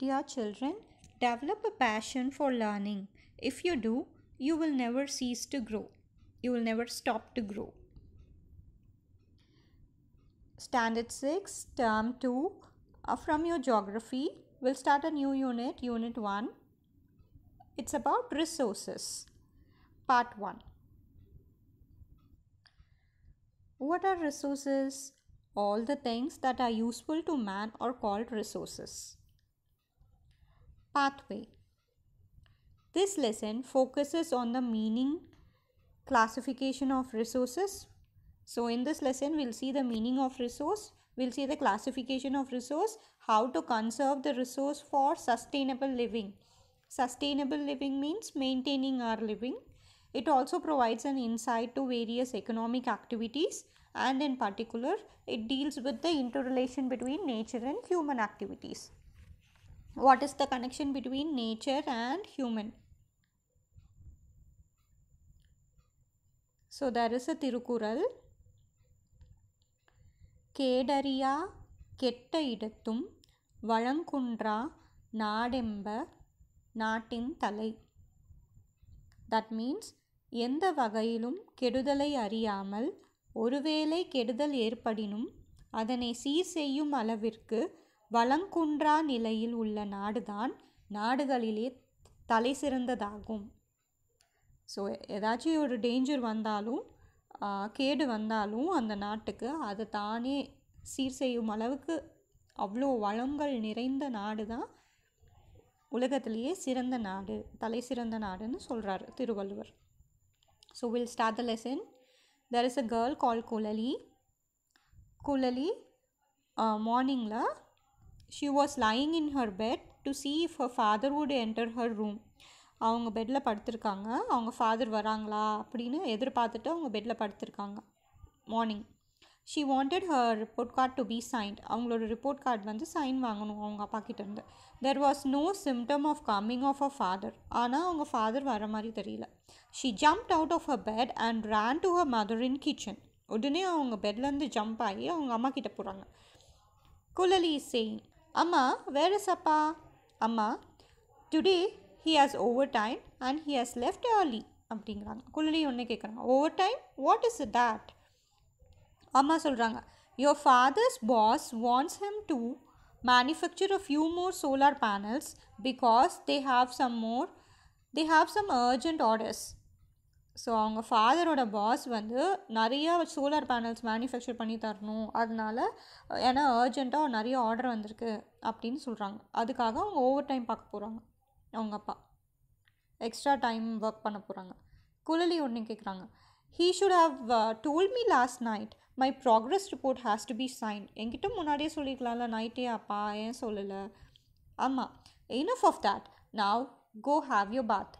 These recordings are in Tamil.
Dear children, develop a passion for learning. If you do, you will never cease to grow. You will never stop to grow. Standard 6, Term 2, uh, from your geography, we'll start a new unit, Unit 1. It's about resources. Part 1. What are resources? All the things that are useful to man are called resources pathway. This lesson focuses on the meaning classification of resources. So in this lesson we'll see the meaning of resource, we'll see the classification of resource, how to conserve the resource for sustainable living. Sustainable living means maintaining our living. It also provides an insight to various economic activities and in particular it deals with the interrelation between nature and human activities. What is the connection between nature and human so there is a Thirukkural கேடறியா கெட்ட இடத்தும் வளங்குன்றா நாடெம்ப நாட்டின் தலை தட் மீன்ஸ் எந்த வகையிலும் கெடுதலை அறியாமல் ஒருவேளை கெடுதல் ஏற்படினும் அதனை சீர் செய்யும் அளவிற்கு வளங்குன்றா நிலையில் உள்ள நாடுதான் நாடுகளிலே தலை சிறந்ததாகும் ஸோ ஏதாச்சும் ஒரு டேஞ்சர் வந்தாலும் கேடு வந்தாலும் அந்த நாட்டுக்கு அதை தானே சீர் செய்யும் அளவுக்கு அவ்வளோ வளங்கள் நிறைந்த நாடு தான் உலகத்திலேயே சிறந்த நாடு தலை சிறந்த நாடுன்னு சொல்கிறார் Thiruvalluvar so will start the lesson there is a girl call Kuzhali Kuzhali மார்னிங்கில் she was lying in her bed to see if her father would enter her room அவங்க பெட்டில் படுத்திருக்காங்க அவங்க ஃபாதர் வராங்களா அப்படின்னு எதிர்பார்த்துட்டு அவங்க பெட்டில் படுத்திருக்காங்க morning she wanted her report card to be signed அவங்களோட ரிப்போர்ட் கார்டு வந்து சைன் வாங்கணும் அவங்க அப்பா கிட்டேருந்து there was no symptom of coming of a father ஆனால் அவங்க ஃபாதர் வர மாதிரி தெரியல she jumped out of a bed and ran to her mother in kitchen உடனே அவங்க பெட்லேருந்து ஜம்ப் ஆகி அவங்க அம்மா கிட்டே போகிறாங்க Kuzhali saying Amma, where is Appa? Amma, today he has overtime and he has left early. அப்படிங்கிறாங்க குள்ளி ஒன்று கேட்குறாங்க overtime what is that அம்மா சொல்கிறாங்க your father's boss wants him to manufacture a few more solar panels because they have some more they have some urgent orders so அவங்க ஃபாதரோட பாஸ் வந்து நிறைய சோலார் பேனல்ஸ் மேனுஃபேக்சர் பண்ணி தரணும் அதனால ஏன்னா அர்ஜெண்ட்டாக நிறைய ஆர்டர் வந்திருக்கு அப்படின்னு சொல்கிறாங்க அதுக்காக அவங்க ஓவர் டைம் பார்க்க போகிறாங்க அவங்க அப்பா எக்ஸ்ட்ரா டைம் ஒர்க் பண்ண போகிறாங்க குழலி ஒன்று கேட்குறாங்க he should have told me last night my progress report has to be sign என்கிட்ட முன்னாடியே சொல்லிக்கலாம்ல நைட்டே அப்பா ஏன் சொல்லலை ஆமாம் enough of that now go have you bath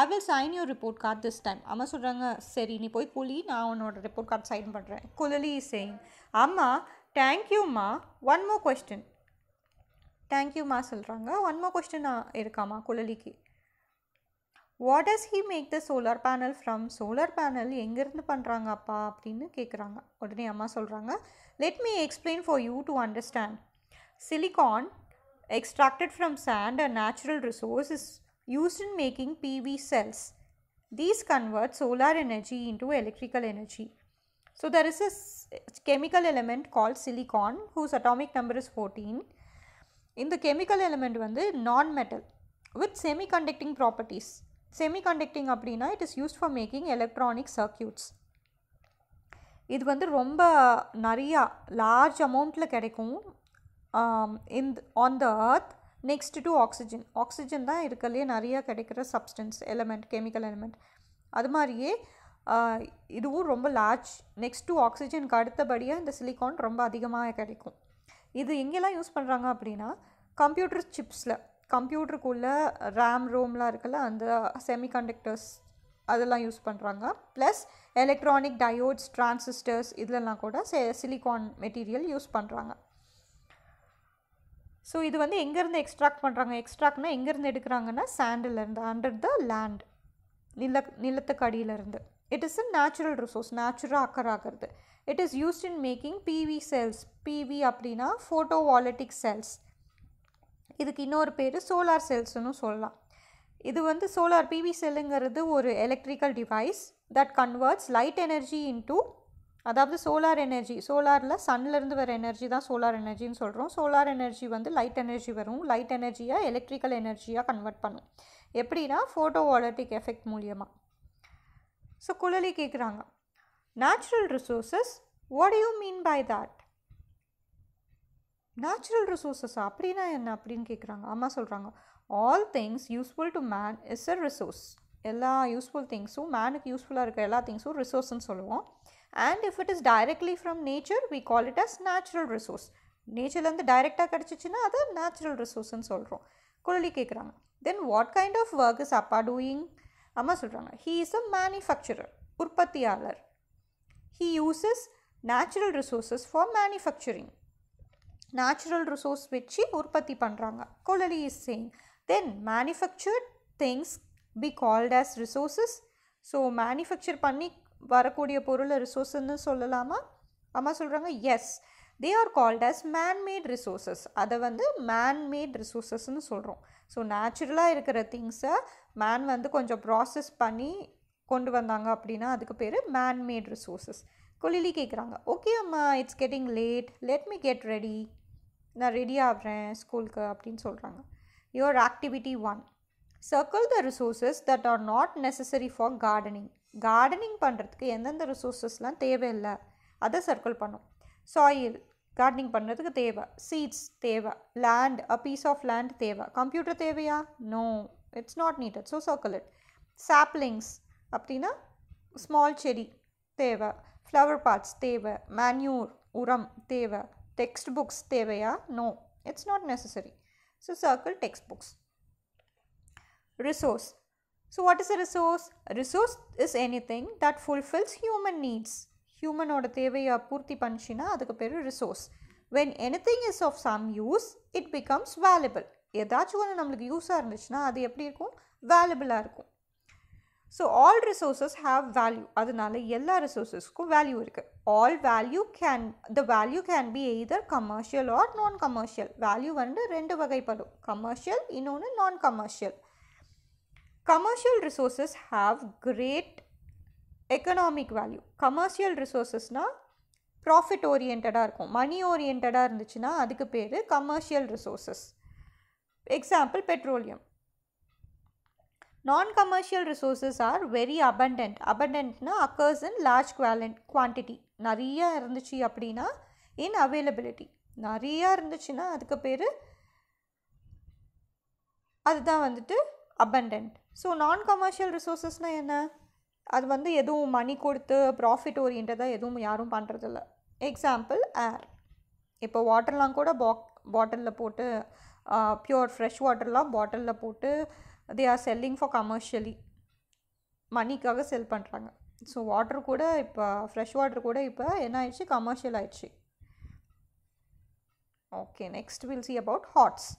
I will sign your report card this time அம்மா சொல்கிறாங்க சரி நீ போய் குழி நான் உன்னோட ரிப்போர்ட் கார்டு சைன் பண்ணுறேன் குழலி சைன் அம்மா தேங்க்யூம்மா ஒன் மோர் கொஸ்டின் தேங்க்யூம்மா சொல்கிறாங்க ஒன் மோர் கொஸ்டின் இருக்காம்மா குழலிக்கு what does he make the solar panel from solar panel எங்கேருந்து பண்ணுறாங்க அப்பா அப்படின்னு கேட்குறாங்க உடனே அம்மா சொல்கிறாங்க let me explain for you to understand silicon extracted from sand and natural resource is used in making PV cells. These convert solar energy into electrical energy. So there is a chemical element called silicon whose atomic number is 14. In the chemical element one non-metal with semiconducting properties. Semiconducting aprina it is used for making electronic circuits. It one romba naria large amount la um, in on the earth next to oxygen oxygen தான் இருக்கலையே நிறையா கிடைக்கிற சப்ஸ்டன்ஸ் எலமெண்ட் கெமிக்கல் எலமெண்ட் அது மாதிரியே இதுவும் ரொம்ப லார்ஜ் நெக்ஸ்ட் டு ஆக்சிஜனுக்கு அடுத்தபடியாக இந்த சிலிக்கான் ரொம்ப அதிகமாக கிடைக்கும் இது எங்கெல்லாம் யூஸ் பண்ணுறாங்க அப்படின்னா கம்ப்யூட்டர் சிப்ஸில் கம்ப்யூட்டருக்குள்ளே ரேம் ரோம்லாம் இருக்குல்ல அந்த செமிகண்டக்டர்ஸ் அதெல்லாம் யூஸ் பண்ணுறாங்க ப்ளஸ் எலக்ட்ரானிக் டயோட்ஸ் டிரான்சிஸ்டர்ஸ் இதிலெல்லாம் கூட சிலிகான் மெட்டீரியல் யூஸ் பண்ணுறாங்க ஸோ இது வந்து எங்கேருந்து எக்ஸ்ட்ராக்ட் பண்ணுறாங்க எக்ஸ்ட்ராக்ட்னா எங்கேருந்து எடுக்கிறாங்கன்னா சாண்டிலேருந்து அண்டர் த லேண்ட் நில நிலத்துக்கு அடியிலேருந்து it is a natural resource நேச்சுரலாக அக்கர் ஆகிறது it is used in making PV cells PV அப்படின்னா வாலட்டிக் செல்ஸ் இதுக்கு இன்னொரு பேர் சோலார் செல்ஸ்னு சொல்லலாம் இது வந்து சோலார் பிவி செல்லுங்கிறது ஒரு electrical device that converts light energy into அதாவது சோலார் எனர்ஜி சோலாரில் சன்லேருந்து வர எனர்ஜி தான் சோலார் எனர்ஜின்னு சொல்கிறோம் சோலார் எனர்ஜி வந்து லைட் எனர்ஜி வரும் லைட் எனர்ஜியாக எலக்ட்ரிக்கல் எனர்ஜியாக கன்வெர்ட் பண்ணும் எப்படின்னா ஃபோட்டோ வாலட்டிக் எஃபெக்ட் மூலியமாக ஸோ குழலி கேட்குறாங்க natural resources what you mean by that natural resources அப்படின்னா என்ன அப்படின்னு கேட்குறாங்க அம்மா சொல்கிறாங்க all things useful to man is a resource எல்லா யூஸ்ஃபுல் திங்ஸும் மேனுக்கு யூஸ்ஃபுல்லாக இருக்க எல்லா திங்ஸும் ரிசோர்ஸ்ன்னு சொல்லுவோம் and if it is directly from nature we call it as natural resource nature and the director kadichichina adu natural resource nu solrom kulli kekranga then what kind of work is appa doing amma solranga he is a manufacturer urpathiyalar he uses natural resources for manufacturing natural resource vechi urpati pandranga kulli is saying then manufactured things be called as resources so manufacture வரக்கூடிய பொருளை ரிசோர்ஸ்ன்னு சொல்லலாமா அம்மா சொல்கிறாங்க yes they are called as manmade resources அதை வந்து மேன்மேட் ரிசோர்ஸஸ்ன்னு சொல்கிறோம் ஸோ நேச்சுரலாக இருக்கிற திங்ஸை மேன் வந்து கொஞ்சம் ப்ராசஸ் பண்ணி கொண்டு வந்தாங்க அப்படின்னா அதுக்கு பேர் மேன்மேட் ரிசோர்ஸஸ் கொலிலி கேட்குறாங்க ஓகே அம்மா it's getting late let me get ready நான் ரெடி ஆகிறேன் ஸ்கூலுக்கு அப்படின்னு சொல்கிறாங்க your activity one circle the resources that are not necessary for gardening gardening பண்ணுறதுக்கு எந்தெந்த ரிசோர்ஸஸ்லாம் தேவையில்லை அதை சர்க்கிள் பண்ணும் சாயில் கார்டனிங் பண்ணுறதுக்கு தேவை சீட்ஸ் தேவை land a piece of land தேவை கம்ப்யூட்டர் தேவையா no it's not needed so circle it saplings அப்படின்னா ஸ்மால் செடி தேவை ஃப்ளவர் பார்ட்ஸ் தேவை மேன்யூர் உரம் தேவை டெக்ஸ்ட் புக்ஸ் தேவையா no it's not necessary so circle textbooks resource So, what is a resource? A resource is anything that fulfills human needs. ஹியூமனோட தேவையை பூர்த்தி பண்ணிச்சுன்னா அதுக்கு பேர் resource when anything is of some use it becomes valuable ஏதாச்சும் ஒன்று நம்மளுக்கு யூஸாக இருந்துச்சுன்னா அது எப்படி இருக்கும் வேல்யூபிளாக இருக்கும் so all resources have value அதனால எல்லா ரிசோர்ஸஸ்க்கும் வேல்யூ இருக்குது all value can the value can be either commercial or non commercial value வந்து ரெண்டு வகைப்படும் கமர்ஷியல் இன்னொன்று non commercial commercial resources have great economic value commercial ரிசோர்ஸஸ்னால் ப்ராஃபிட் ஓரியன்டாக இருக்கும் மணி ஓரியன்டாக இருந்துச்சுன்னா அதுக்கு பேர் commercial resources example petroleum non commercial resources are very abundant அபண்டன்ட்னா அக்கர்ஸ் இன் லார்ஜ் குவாலன் குவான்டிட்டி நிறையா இருந்துச்சு அப்படின்னா இன் அவைலபிலிட்டி நிறையா இருந்துச்சுன்னா அதுக்கு பேர் அதுதான் வந்துட்டு அபண்டன்ட் ஸோ நான் கமர்ஷியல் ரிசோர்ஸஸ்னால் என்ன அது வந்து எதுவும் மணி கொடுத்து ப்ராஃபிட் ஓரியன்டாக எதுவும் யாரும் பண்ணுறதில்ல எக்ஸாம்பிள் ஏர் இப்போ வாட்டர்லாம் கூட பாக் பாட்டிலில் போட்டு ப்யூர் ஃப்ரெஷ் வாட்டர்லாம் பாட்டிலில் போட்டு they are selling for commercially மணிக்காக செல் பண்ணுறாங்க ஸோ வாட்டர் கூட இப்போ ஃப்ரெஷ் வாட்டர் கூட இப்போ என்ன ஆயிடுச்சு கமர்ஷியல் ஆயிடுச்சு okay next will see about HOTS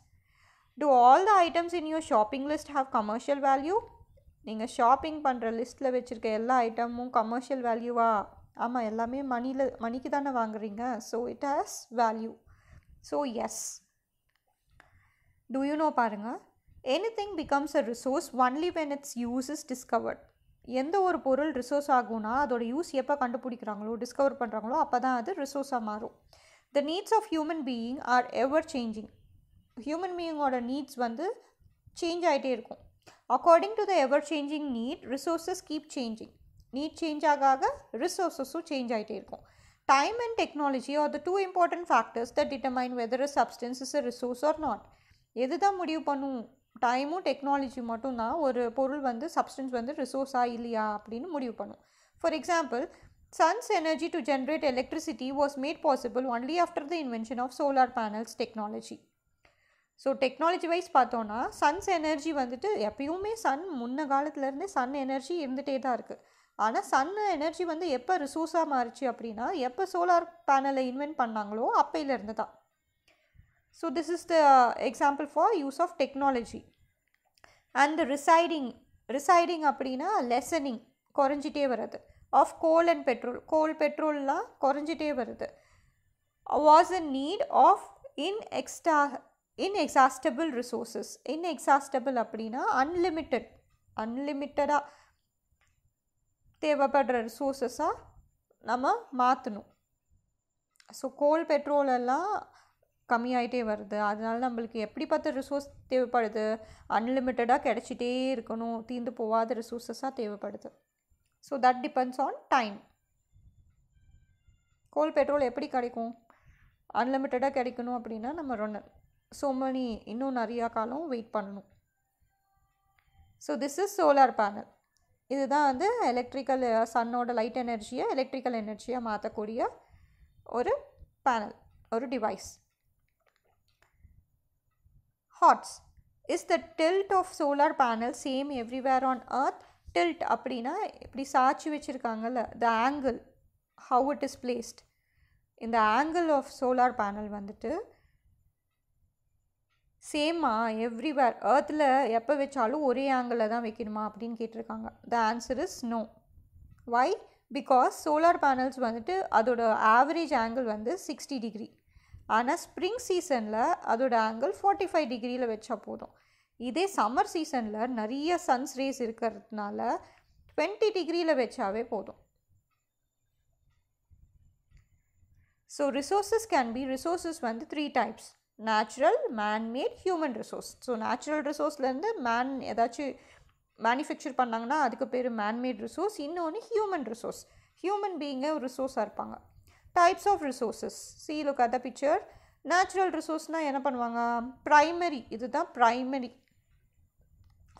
do all the items in your shopping list have commercial value நீங்கள் ஷாப்பிங் பண்ணுற லிஸ்ட்டில் வச்சுருக்க எல்லா ஐட்டமும் கமர்ஷியல் வேல்யூவா ஆமாம் எல்லாமே மணியில் மணிக்கு தானே வாங்குறீங்க so it has value so yes do you know பாருங்கள் anything becomes a resource only when it's use is discovered எந்த ஒரு பொருள் ரிசோர்ஸ் ஆகும்னா அதோடய யூஸ் எப்போ கண்டுபிடிக்கிறாங்களோ டிஸ்கவர் பண்ணுறாங்களோ அப்போ தான் அது ரிசோர்ஸாக மாறும் the needs of human being are ever changing human பீயிங்கோட நீட்ஸ் வந்து சேஞ்ச் ஆகிட்டே இருக்கும் according to the ever changing need resources keep changing need change ஆக ஆக ரிசோர்ஸஸும் சேஞ்ச் ஆகிட்டே இருக்கும் time and technology are the two important factors the determine whether a substance is a resource or எது தான் முடிவு பண்ணும் டைமும் டெக்னாலஜி மட்டும்தான் ஒரு பொருள் வந்து சப்ஸ்டன்ஸ் வந்து ரிசோர்ஸாக இல்லையா அப்படின்னு முடிவு பண்ணும் for example sun's energy to generate electricity was made possible only after the invention of solar panels technology so technology wise பார்த்தோன்னா சன்ஸ் எனர்ஜி வந்துட்டு எப்பயுமே சன் முன்ன காலத்துலேருந்தே சன் எனர்ஜி இருந்துகிட்டே தான் இருக்குது ஆனால் சன் எனர்ஜி வந்து எப்போ ரிசோர்ஸாக மாறுச்சு அப்படின்னா எப்போ சோலார் பேனலை இன்வென்ட் பண்ணாங்களோ அப்பையிலேருந்து தான் so this is the example for use of technology and receding receding அப்படின்னா லெசனிங் குறைஞ்சிட்டே வருது of coal and petrol coal பெட்ரோல்லாம் குறைஞ்சிட்டே வருது was a need of in எக்ஸ்டா இன்எக்ஸாஸ்டபிள் ரிசோர்ஸஸ் இன்எக்ஸாஸ்டபிள் அப்படின்னா அன்லிமிட்டட் அன்லிமிட்டடாக தேவைப்படுற ரிசோர்ஸஸாக நம்ம மாற்றணும் ஸோ கோல் பெட்ரோல் எல்லாம் கம்மியாயிட்டே வருது அதனால நம்மளுக்கு எப்படி பார்த்த ரிசோர்ஸ் தேவைப்படுது அன்லிமிட்டடாக கிடச்சிட்டே இருக்கணும் தீர்ந்து போகாத ரிசோர்ஸஸாக தேவைப்படுது so that depends on time coal petrol எப்படி கிடைக்கும் அன்லிமிட்டடாக கிடைக்கணும் அப்படின்னா நம்ம ரொம்ப so many இன்னும் நிறையா காலம் வெயிட் பண்ணணும் so this is solar panel இதுதான் வந்து எலக்ட்ரிக்கல் சன்னோட லைட் எனர்ஜியை எலக்ட்ரிக்கல் எனர்ஜியாக மாற்றக்கூடிய ஒரு பேனல் ஒரு device HOTS is the tilt of solar panel same everywhere on earth tilt அப்படின்னா இப்படி சாட்சி வச்சுருக்காங்கல்ல the angle how it is placed இந்த ஆங்கிள் ஆஃப் சோலார் பேனல் வந்துட்டு சேமாக எவ்ரிவேர் ஏர்த்தில் எப்போ வச்சாலும் ஒரே ஆங்கிளில் தான் வைக்கணுமா அப்படின்னு கேட்டிருக்காங்க the answer is no why because solar panels வந்துட்டு அதோட ஆவரேஜ் ஆங்கிள் வந்து சிக்ஸ்டி டிகிரி ஆனால் ஸ்ப்ரிங் சீசனில் அதோட ஆங்கிள் ஃபார்ட்டி ஃபைவ் டிகிரியில் வச்சா போதும் இதே சம்மர் சீசனில் நிறைய சன்ஸ் ரேஸ் இருக்கிறதுனால டுவெண்ட்டி டிகிரியில் வச்சாவே போதும் so resources can be resources வந்து three types natural manmade human resource so natural ரிசோர்ஸ்லேருந்து மேன் ஏதாச்சும் மேனுஃபேக்சர் பண்ணாங்கன்னா அதுக்கு பேர் மேன்மேட் ரிசோர்ஸ் இன்னொன்று ஹியூமன் ரிசோர்ஸ் ஹியூமன் பீயிங்கே ரிசோர்ஸாக இருப்பாங்க types of resources see look அத பிக்சர் நேச்சுரல் ரிசோர்ஸ்னால் என்ன பண்ணுவாங்க ப்ரைமரி இதுதான் ப்ரைமரி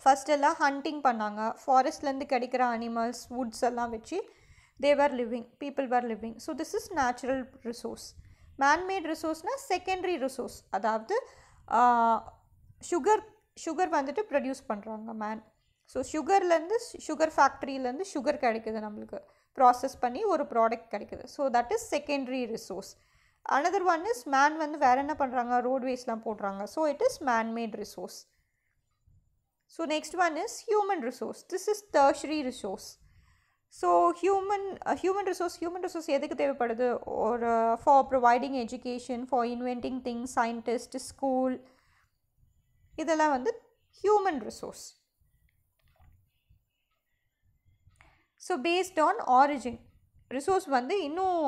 ஃபஸ்ட்டெல்லாம் ஹண்டிங் பண்ணாங்க ஃபாரஸ்ட்லேருந்து கிடைக்கிற அனிமல்ஸ் வுட்ஸ் எல்லாம் வச்சு they were living people were living so this is natural resource manmade ரிசோர்ஸ்னால் செகண்டரி ரிசோர்ஸ் அதாவது சுகர் சுகர் வந்துட்டு ப்ரொடியூஸ் பண்ணுறாங்க மேன் ஸோ சுகர்லேருந்து சுகர் ஃபேக்ட்ரியிலேருந்து சுகர் கிடைக்குது நம்மளுக்கு ப்ராசஸ் பண்ணி ஒரு ப்ராடக்ட் கிடைக்குது so that is secondary resource another one is man வந்து வேறு என்ன பண்ணுறாங்க ரோட்வேஸ்லாம் போடுறாங்க so it is manmade resource so next one is human resource this is tertiary resource so human human resource human resource எதுக்கு தேவைப்படுது ஒரு for providing education for inventing things scientist school இதெல்லாம் வந்து human resource so based on origin resource வந்து இன்னும்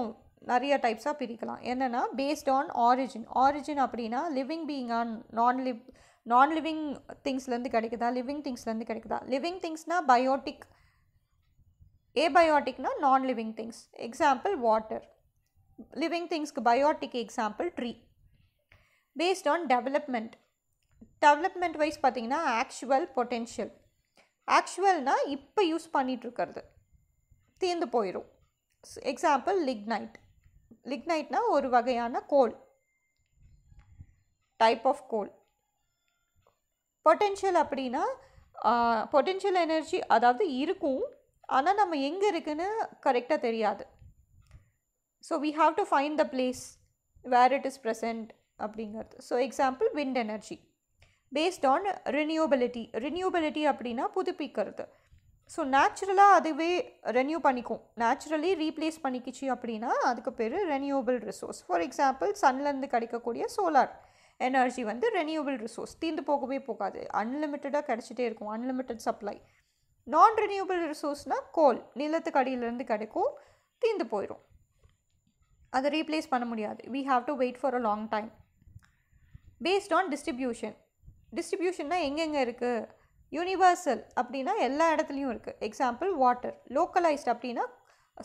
நிறைய டைப்ஸாக பிரிக்கலாம் என்னென்னா பேஸ்ட் ஆன் ஆரிஜின் ஆரிஜின் அப்படின்னா living being and non live non living திங்ஸ்லேருந்து கிடைக்குதா லிவிங் திங்ஸ்லேருந்து கிடைக்குதா லிவிங் திங்ஸ்னால் பயோட்டிக் ஏபயோட்டிக்னா non living things example water living திங்ஸ்க்கு biotic example tree based on development development wise பார்த்திங்கன்னா ஆக்சுவல் பொட்டென்ஷியல் ஆக்சுவல்னால் இப்போ யூஸ் பண்ணிகிட்ருக்கிறது தீர்ந்து போயிடும் எக்ஸாம்பிள் லிக்னைட் லிக்னைட்னா ஒரு வகையான coal type of coal potential அப்படின்னா பொட்டென்ஷியல் எனர்ஜி அதாவது இருக்கும் ஆனால் நம்ம எங்கே இருக்குன்னு கரெக்டாக தெரியாது so we have to find the place where it is present அப்படிங்கிறது so example wind energy based on renewability renewability அப்படின்னா புதுப்பிக்கிறது ஸோ நேச்சுரலாக அதுவே ரெனியூ பண்ணிக்கும் நேச்சுரலி ரீப்ளேஸ் பண்ணிக்கிச்சு அப்படின்னா அதுக்கு பேர் ரெனியூபிள் ரிசோர்ஸ் ஃபார் எக்ஸாம்பிள் சன்லேருந்து கிடைக்கக்கூடிய சோலார் எனர்ஜி வந்து ரெனியூபிள் ரிசோர்ஸ் தீர்ந்து போகவே போகாது அன்லிமிட்டடாக கிடச்சிட்டே இருக்கும் அன்லிமிட்டட் சப்ளை நான் ரினியூபிள் ரிசோர்ஸ்னால் கோல் நிலத்துக்கு அடியிலேருந்து கிடைக்கும் தீந்து போயிடும் அதை ரீப்ளேஸ் பண்ண முடியாது we have to wait for a long time based on distribution டிஸ்ட்ரிபியூஷன்னா எங்கெங்கே இருக்குது யூனிவர்சல் அப்படின்னா எல்லா இடத்துலையும் இருக்குது எக்ஸாம்பிள் வாட்டர் லோக்கலைஸ்ட் அப்படின்னா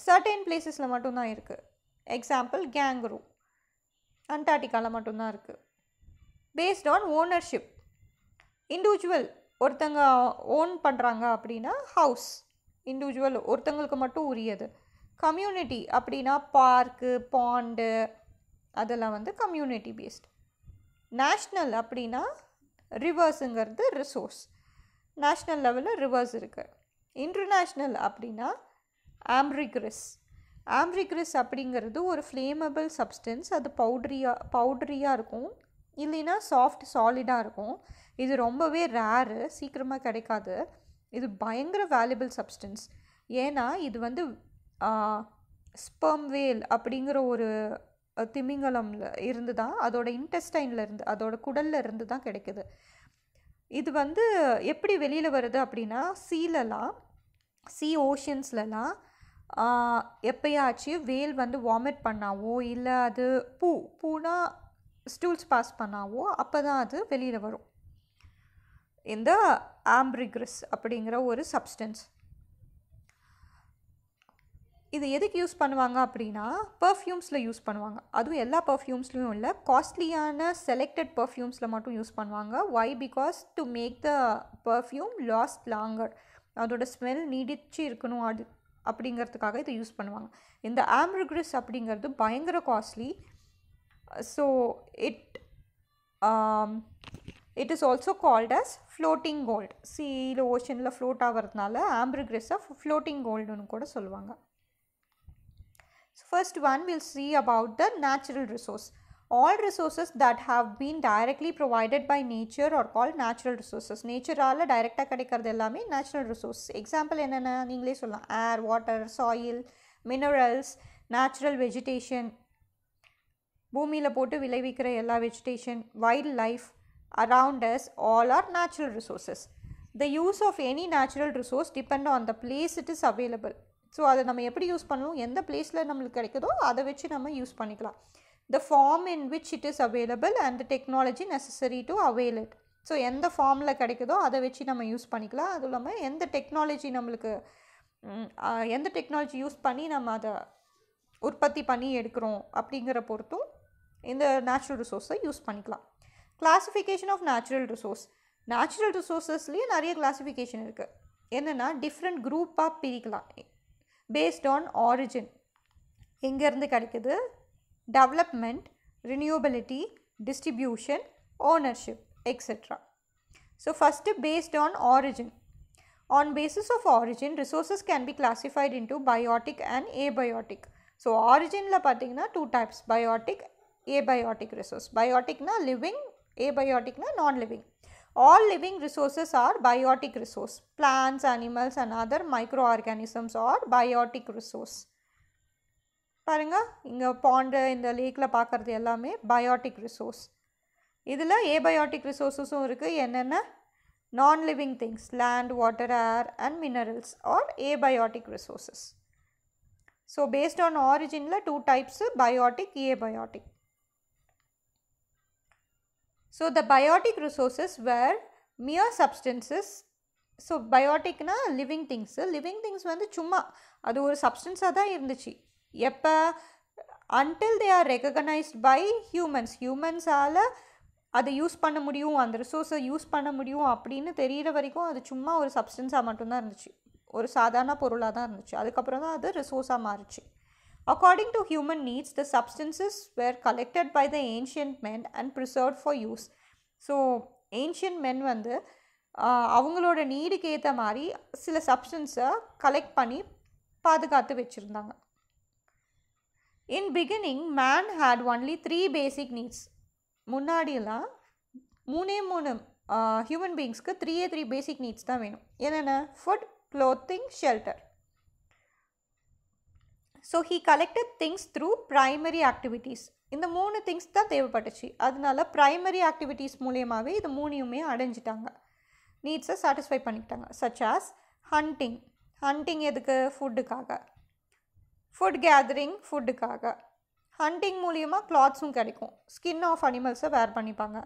சர்டைன் பிளேசஸில் மட்டும்தான் இருக்குது எக்ஸாம்பிள் கேங்க்ரூ அண்டார்டிகாவில் மட்டும்தான் இருக்குது பேஸ்ட் ஆன் ஓனர்ஷிப் இண்டிவிஜுவல் ஒருத்தங்க ஓன் பண்ணுறாங்க அப்படின்னா ஹவுஸ் இண்டிவிஜுவல் ஒருத்தங்களுக்கு மட்டும் உரியது கம்யூனிட்டி அப்படின்னா பார்க்கு பாண்டு அதெல்லாம் வந்து கம்யூனிட்டி பேஸ்ட் நேஷ்னல் அப்படின்னா ரிவர்ஸுங்கிறது ரிசோர்ஸ் நேஷ்னல் லெவலில் ரிவர்ஸ் இருக்குது இன்டர்நேஷ்னல் அப்படின்னா ஆம்ரிக்ரிஸ் ஆம்ரிக்ரிஸ் அப்படிங்கிறது ஒரு ஃப்ளேமபிள் சப்ஸ்டன்ஸ் அது பவுட்ரியாக பவுட்ரியாக இருக்கும் இல்லைன்னா சாஃப்ட் சாலிடாக இருக்கும் இது ரொம்பவே ரேரு சீக்கிரமாக கிடைக்காது இது பயங்கர வேல்யூபிள் சப்ஸ்டன்ஸ் ஏன்னா இது வந்து ஸ்பெர்ம் வேல் அப்படிங்கிற ஒரு திமிங்கலம்ல இருந்து தான் அதோடய இன்டெஸ்டைனில் இருந்து அதோட குடல்ல இருந்து தான் கிடைக்குது இது வந்து எப்படி வெளியில் வருது அப்படின்னா சீலெல்லாம் சீ ஓஷன்ஸ்லலாம் எப்பயாச்சும் வேல் வந்து வாமிட் பண்ணாவோ இல்லை அது பூ பூனா ஸ்டூல்ஸ் பாஸ் பண்ணாவோ அப்போ தான் அது வெளியில் வரும் இந்த ஆம்பிரிக்ரிஸ் அப்படிங்கிற ஒரு சப்ஸ்டன்ஸ் இது எதுக்கு யூஸ் பண்ணுவாங்க அப்படின்னா பர்ஃப்யூம்ஸில் யூஸ் பண்ணுவாங்க அதுவும் எல்லா பர்ஃப்யூம்ஸ்லேயும் இல்லை காஸ்ட்லியான செலக்டட் பர்ஃப்யூம்ஸில் மட்டும் யூஸ் பண்ணுவாங்க why because to make the perfume last longer அதோட ஸ்மெல் நீடிச்சு இருக்கணும் அது அப்படிங்கிறதுக்காக இதை யூஸ் பண்ணுவாங்க இந்த ஆம்பிரிக்ரிஸ் அப்படிங்கிறது பயங்கர costly so it um, it is also called as floating gold la float float ambergris of floating goldனு கூட solvanga. so first one we'll see about the natural resource all resources that have been directly provided by nature are called natural resources directa kadi கிடைக்கிறது எல்லாமே natural resource example na English சொல்லலாம் air, water, soil, minerals, natural vegetation. பூமியில் போட்டு விளைவிக்கிற எல்லா vegetation wild life around us all are natural resources the use of any natural resource depend on the place it is available so அதை நம்ம எப்படி யூஸ் பண்ணணும் எந்த பிளேஸில் நம்மளுக்கு கிடைக்குதோ அதை வச்சு நம்ம யூஸ் பண்ணிக்கலாம் the form in which it is available and the technology necessary to avail it so எந்த ஃபார்மில் கிடைக்குதோ அதை வச்சு நம்ம யூஸ் பண்ணிக்கலாம் அதுவும் இல்லாமல் எந்த டெக்னாலஜி நம்மளுக்கு எந்த டெக்னாலஜி யூஸ் பண்ணி நம்ம அதை உற்பத்தி பண்ணி எடுக்கிறோம் அப்படிங்கிற பொறுத்தும் இந்த நேச்சுரல் ரிசோர்ஸை யூஸ் பண்ணிக்கலாம் classification of natural resource natural ரிசோர்ஸஸ்லேயே நிறைய கிளாஸிஃபிகேஷன் இருக்குது என்னென்னா டிஃப்ரெண்ட் குரூப்பாக பிரிக்கலாம் பேஸ்ட் ஆன் ஆரிஜின் எங்கேருந்து கிடைக்குது development renewability distribution ownership etcetera so first based on origin on basis of origin resources can be classified into biotic and abiotic so ஆரிஜினில் பார்த்தீங்கன்னா two types biotic abiotic resource. Bioticனா living, abioticனா non-living. All living resources are biotic resource. Plants, animals and other microorganisms are biotic resource. பாருங்க இங்கே பாண்டு இந்த லேக்கில் பார்க்குறது எல்லாமே பயோட்டிக் ரிசோர்ஸ் இதில் ஏபயோட்டிக் ரிசோர்ஸஸும் இருக்குது என்னென்ன non living things land water air and minerals are abiotic resources so based on ஆரிஜினில் two types biotic abiotic so the biotic resources were mere substances so பயோட்டிக்னா லிவிங் திங்ஸு லிவிங் திங்ஸ் வந்து சும்மா அது ஒரு சப்ஸ்டன்ஸாக தான் இருந்துச்சு எப்போ until they are recognised by humans ஹியூமன்ஸால் அதை யூஸ் பண்ண முடியும் அந்த ரிசோர்ஸை யூஸ் பண்ண முடியும் அப்படின்னு தெரிகிற வரைக்கும் அது சும்மா ஒரு சப்ஸ்டன்ஸாக மட்டும்தான் இருந்துச்சு ஒரு சாதாரண பொருளாக தான் இருந்துச்சு அதுக்கப்புறம் தான் அது ரிசோர்ஸாக மாறுச்சு According to human needs, the substances were collected by the ancient men and preserved for use. So ancient men வந்து அவங்களோட நீடுக்கு ஏற்ற மாதிரி சில சப்ஸ்டன்ஸை கலெக்ட் பண்ணி பாதுகாத்து வச்சுருந்தாங்க in beginning man had only three basic needs முன்னாடியெல்லாம் மூணே மூணு ஹியூமன் பீயிங்ஸ்க்கு த்ரீயே த்ரீ பேசிக் நீட்ஸ் தான் வேணும் என்னென்ன food clothing shelter so he collected things through primary activities இந்த மூணு திங்ஸ் தான் தேவைப்பட்டுச்சு அதனால ப்ரைமரி ஆக்டிவிட்டீஸ் மூலியமாகவே இது மூணையுமே அடைஞ்சிட்டாங்க நீட்ஸை சாட்டிஸ்ஃபை பண்ணிக்கிட்டாங்க சச் ஆஸ் ஹண்டிங் ஹண்டிங் எதுக்கு ஃபுட்டுக்காக ஃபுட் கேதரிங் ஃபுட்டுக்காக ஹண்டிங் மூலியமாக கிளாத்ஸும் கிடைக்கும் ஸ்கின் ஆஃப் அனிமல்ஸை வேர் பண்ணிப்பாங்க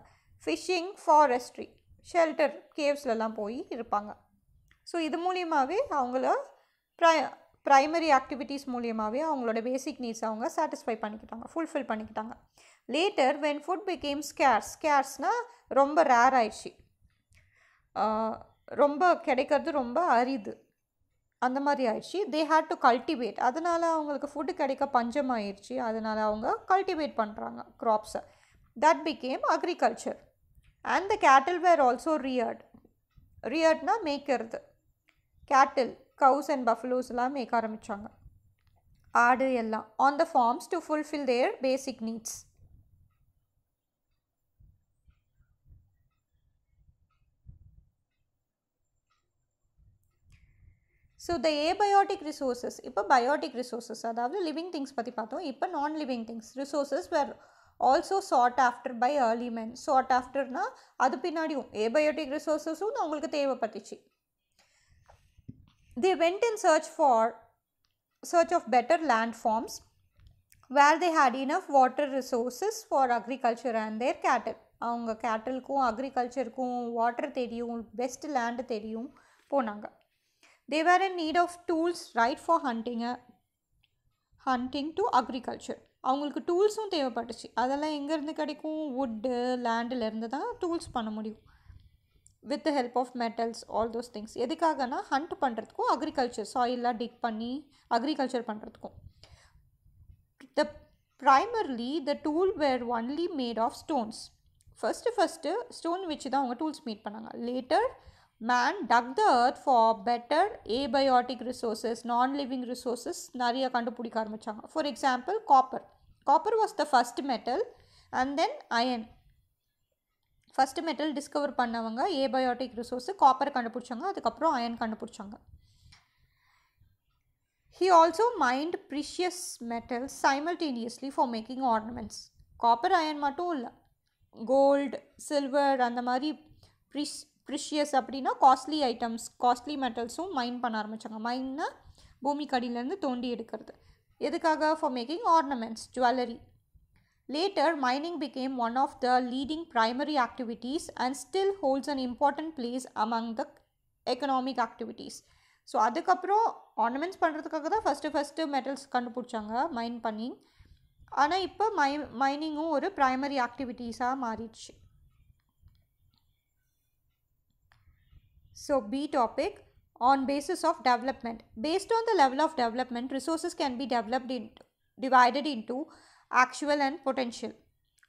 ஃபிஷ்ஷிங் ஃபாரஸ்ட்ரி ஷெல்டர் கேவ்ஸ்லலாம் போய் இருப்பாங்க ஸோ இது மூலியமாகவே அவங்கள ப்ரை ப்ரைமரி ஆக்டிவிட்டீஸ் மூலியமாகவே அவங்களோட பேசிக் நீட்ஸ் அவங்க சாட்டிஸ்ஃபை பண்ணிக்கிட்டாங்க ஃபுல்ஃபில் பண்ணிக்கிட்டாங்க later when food became scarce ஸ்கேர்ஸ்னால் ரொம்ப ரேர் ஆயிடுச்சு ரொம்ப கிடைக்கிறது ரொம்ப அரிது அந்த மாதிரி ஆயிடுச்சு தே ஹேட் டு கல்டிவேட் அதனால் அவங்களுக்கு ஃபுட்டு கிடைக்க பஞ்சம் ஆயிடுச்சு அதனால் அவங்க கல்டிவேட் பண்ணுறாங்க க்ராப்ஸை that became agriculture and the cattle were also ரியர்ட் ரியர்ட்னால் மேய்க்கிறது கேட்டில் கவுஸ் அண்ட் பஃபலோஸ்லாம் மேய்க்க ஆரம்பித்தாங்க ஆடு எல்லாம் on the farms to fulfil their basic needs so the abiotic resources இப்போ பயோட்டிக் ரிசோர்ஸஸ் அதாவது லிவிங் திங்ஸ் பற்றி பார்த்தோம் இப்போ non living things resources were also sought after by early men sought ஆஃப்டர்னால் அது பின்னாடியும் ஏபயோட்டிக் ரிசோர்ஸஸும் அவங்களுக்கு தேவைப்பட்டுச்சு They went in search for search of better landforms where they had enough water resources for agriculture and their cattle. அவங்க கேட்டலுக்கும் அக்ரிகல்ச்சருக்கும் வாட்டர் தெரியும் பெஸ்ட் லேண்டு தெரியும் போனாங்க they were in need of tools right for ஹண்டிங்கை ஹண்டிங் டு அக்ரிகல்ச்சர் அவங்களுக்கு டூல்ஸும் தேவைப்பட்டுச்சு அதெல்லாம் எங்கேருந்து கிடைக்கும் வுட்டு லேண்டில் இருந்து தான் டூல்ஸ் பண்ண முடியும் with the help of metals all those things எதுக்காகனா ஹண்ட் பண்ணுறதுக்கும் அக்ரிகல்ச்சர் சாயிலாக டிக் பண்ணி அக்ரிகல்ச்சர் பண்ணுறதுக்கும் the primarily the tool were only made of stones first first stone வச்சு தான் அவங்க டூல்ஸ் மீட் பண்ணாங்க later man dug the earth for better abiotic resources non living resources நிறையா கண்டுபிடிக்க ஆரம்பித்தாங்க for example copper copper was the first metal and then iron first metal discover பண்ணவங்க ஏபயோட்டிக் ரிசோர்ஸு காப்பர் கண்டுபிடிச்சாங்க அதுக்கப்புறம் அயன் கண்டுபிடிச்சாங்க he also mined precious metals simultaneously for making ornaments copper iron மட்டும் இல்லை கோல்டு சில்வர் அந்த மாதிரி ப்ரிஷ் ப்ரிஷியஸ் அப்படின்னா காஸ்ட்லி ஐட்டம்ஸ் காஸ்ட்லி மெட்டல்ஸும் மைன் பண்ண ஆரம்பித்தாங்க மைன்னால் பூமி கடியிலேருந்து தோண்டி எடுக்கிறது எதுக்காக for making ornaments jewellery Later, mining became one of the leading primary activities and still holds an important place among the economic activities so அதுக்கப்புறம் ornaments first first first first metals கண்டுபிடிச்சாங்க மைன் பண்ணி ஆனால் இப்போ மை மைனிங்கும் primary activities ஆக்டிவிட்டீஸாக மாறிடுச்சு So, B topic on basis of development. Based on the level of development, resources can be developed in, divided into actual and potential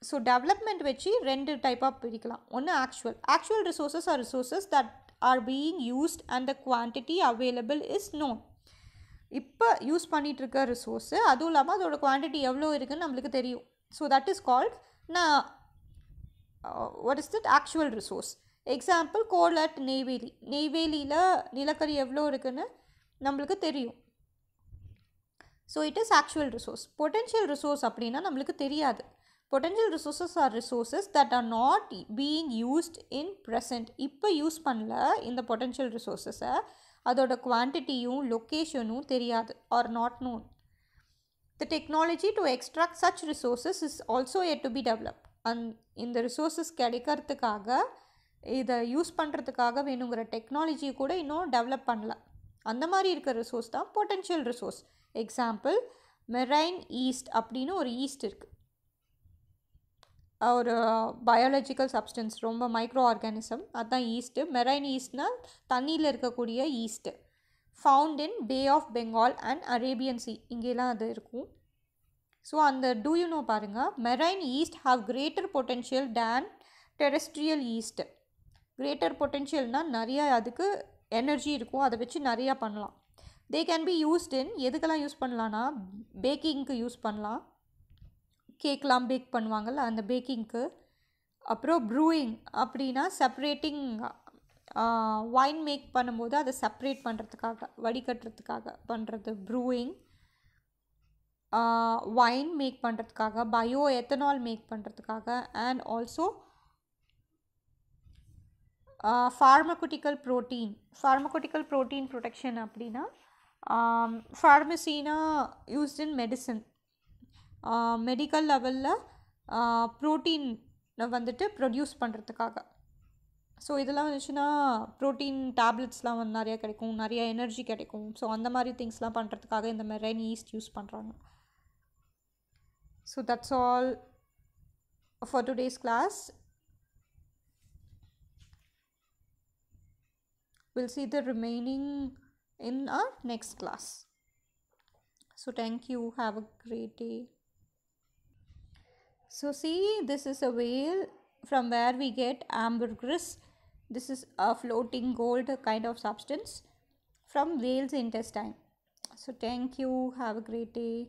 so development வச்சு ரெண்டு டைப்பாக பிரிக்கலாம் ஒன்று actual actual resources are resources that are being used and the quantity available is known இப்போ யூஸ் பண்ணிகிட்ருக்க ரிசோர்ஸு அதுவும் இல்லாமல் அதோட குவான்டிட்டி எவ்வளோ இருக்குதுன்னு நம்மளுக்கு தெரியும் ஸோ தட் இஸ் கால்ட் நான் what is that actual resource example coal at Neyveli நெய்வேலியில் நிலக்கரி எவ்வளோ இருக்குதுன்னு நம்மளுக்கு தெரியும் so it is actual resource potential resource அப்படின்னா நம்மளுக்கு தெரியாது potential resources are resources that are not being used in present இப்போ யூஸ் பண்ணல இந்த பொட்டென்ஷியல் ரிசோர்ஸஸை அதோட குவான்டிட்டியும் லொக்கேஷனும் தெரியாது are not known the technology to extract such resources is also yet to be develop and இந்த ரிசோர்ஸஸ் கிடைக்கிறதுக்காக இதை யூஸ் பண்ணுறதுக்காக வேணுங்கிற டெக்னாலஜி கூட இன்னும் டெவலப் பண்ணல அந்த மாதிரி இருக்கிற ரிசோர்ஸ் தான் potential resource example marine yeast அப்படின்னு ஒரு ஈஸ்ட் இருக்குது ஒரு பயாலஜிக்கல் சப்ஸ்டன்ஸ் ரொம்ப மைக்ரோ ஆர்கானிசம் அதுதான் ஈஸ்ட்டு மெரைன் ஈஸ்ட்னால் தண்ணியில் இருக்கக்கூடிய yeast found in Bay of Bengal and Arabian Sea இங்கேலாம் அது இருக்கும் ஸோ அந்த டூ யூ நோ பாருங்கள் marine yeast have greater potential than terrestrial yeast greater பொட்டென்ஷியல்னால் நிறையா அதுக்கு எனர்ஜி இருக்கும் அதை வச்சு நிறையா பண்ணலாம் they can be used in எதுக்கெல்லாம் யூஸ் பண்ணலான்னா பேக்கிங்க்கு யூஸ் பண்ணலாம் கேக்லாம் பேக் பண்ணுவாங்கள்ல அந்த பேக்கிங்க்கு அப்புறம் ப்ரூயிங் அப்படின்னா செப்ரேட்டிங் ஒயின் மேக் பண்ணும்போது அதை செப்ரேட் பண்ணுறதுக்காக வடிகட்டுறதுக்காக பண்ணுறது ப்ரூயிங் ஒயின் மேக் பண்ணுறதுக்காக பயோ எத்தனால் மேக் பண்ணுறதுக்காக and also pharmaceutical protein pharmaceutical protein production அப்படின்னா ஃபார்மசினா யூஸ்ட் இன் மெடிசன் மெடிக்கல் லெவலில் ப்ரோட்டீனை வந்துட்டு ப்ரொடியூஸ் பண்ணுறதுக்காக ஸோ இதெல்லாம் வந்துச்சுன்னா ப்ரோட்டீன் டேப்லெட்ஸ்லாம் வந்து நிறையா கிடைக்கும் நிறையா எனர்ஜி கிடைக்கும் ஸோ அந்த மாதிரி திங்ஸ்லாம் பண்ணுறதுக்காக இந்த மெரைன் ஈஸ்ட் யூஸ் பண்ணுறாங்க so that's all for today's class will see the remaining in our next class. So thank you. Have a great day. So see this is a whale from where we get ambergris. This is a floating gold kind of substance from whale's intestine. So thank you. Have a great day.